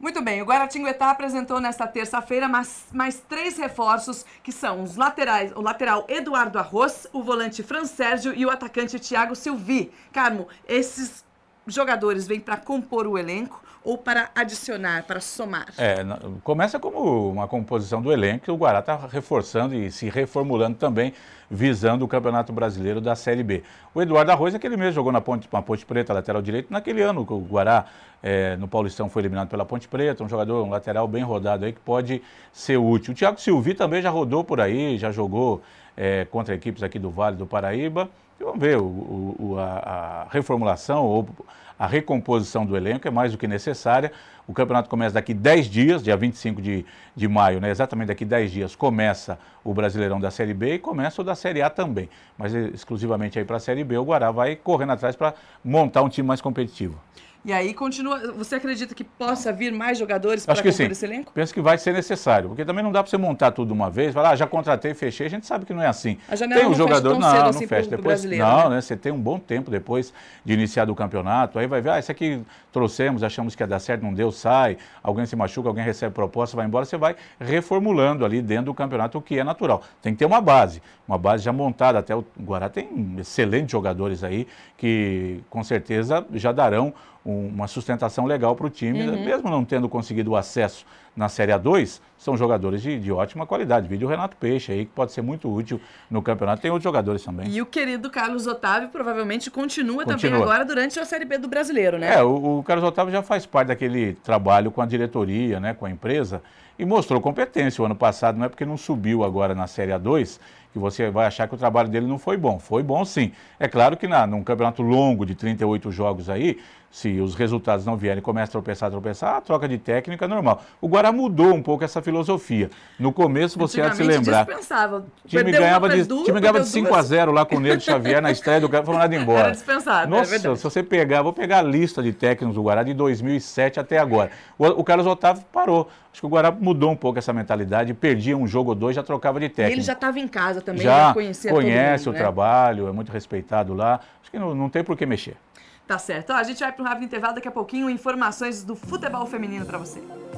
Muito bem, o Guaratinguetá apresentou nesta terça-feira mais, mais três reforços, que são os laterais, o lateral Eduardo Arroz, o volante Fran Sérgio e o atacante Thiago Silvi. Carmo, esses jogadores vêm para compor o elenco ou para adicionar, para somar? É, começa como uma composição do elenco que o Guará está reforçando e se reformulando também, visando o Campeonato Brasileiro da Série B. O Eduardo Arroz, aquele é mesmo, jogou na Ponte, na ponte Preta, lateral direito, naquele ano que o Guará, é, no Paulistão, foi eliminado pela Ponte Preta, um jogador, um lateral bem rodado aí que pode ser útil. O Thiago Silvi também já rodou por aí, já jogou é, contra equipes aqui do Vale do Paraíba. E vamos ver, o, o, a, a, reformulação ou a recomposição do elenco é mais do que necessária. O campeonato começa daqui 10 dias, dia 25 de, de maio, né? exatamente daqui 10 dias, começa o Brasileirão da Série B e começa o da Série A também. Mas é, exclusivamente aí para a Série B, o Guará vai correndo atrás para montar um time mais competitivo. E aí continua. Você acredita que possa vir mais jogadores para compor sim. esse elenco? Penso que vai ser necessário, porque também não dá para você montar tudo de uma vez, falar, ah, já contratei, fechei, a gente sabe que não é assim. A janela tem um não jogador, fecha tão não, não assim fecha depois. Né? Não, né? né? Você tem um bom tempo depois de iniciar do campeonato, aí vai ver, ah, esse aqui trouxemos, achamos que ia dar certo, não deu, sai, alguém se machuca, alguém recebe proposta, vai embora, você vai reformulando ali dentro do campeonato o que é natural. Tem que ter uma base, uma base já montada, até o Guará tem excelentes jogadores aí que com certeza já darão uma sustentação legal para o time, uhum. mesmo não tendo conseguido o acesso na Série A2, são jogadores de, de ótima qualidade. Vídeo Renato Peixe aí, que pode ser muito útil no campeonato. Tem outros jogadores também. E o querido Carlos Otávio provavelmente continua, continua. também agora durante a Série B do Brasileiro, né? É, o, o Carlos Otávio já faz parte daquele trabalho com a diretoria, né, com a empresa, e mostrou competência o ano passado, não é porque não subiu agora na Série A2 que você vai achar que o trabalho dele não foi bom. Foi bom sim. É claro que na, num campeonato longo de 38 jogos aí, se os resultados não vierem e começa a tropeçar, a tropeçar, a troca de técnica é normal. O Guará mudou um pouco essa filosofia. No começo você ia se lembrar. Dispensava. Time ganhava de, duas, time ganhava de 5 duas. a 0 lá com o Nego Xavier na estreia do cara, foi mandado embora. Era dispensado. É Nossa, é se você pegar, vou pegar a lista de técnicos do Guará de 2007 até agora. O, o Carlos Otávio parou. Acho que o Guará mudou mudou um pouco essa mentalidade, perdia um jogo ou dois, já trocava de técnico. E ele já estava em casa também, já né? conhecia conhece mundo, o né? trabalho, é muito respeitado lá. Acho que não, não tem por que mexer. Tá certo. Ó, a gente vai para um rápido intervalo daqui a pouquinho, informações do futebol feminino para você.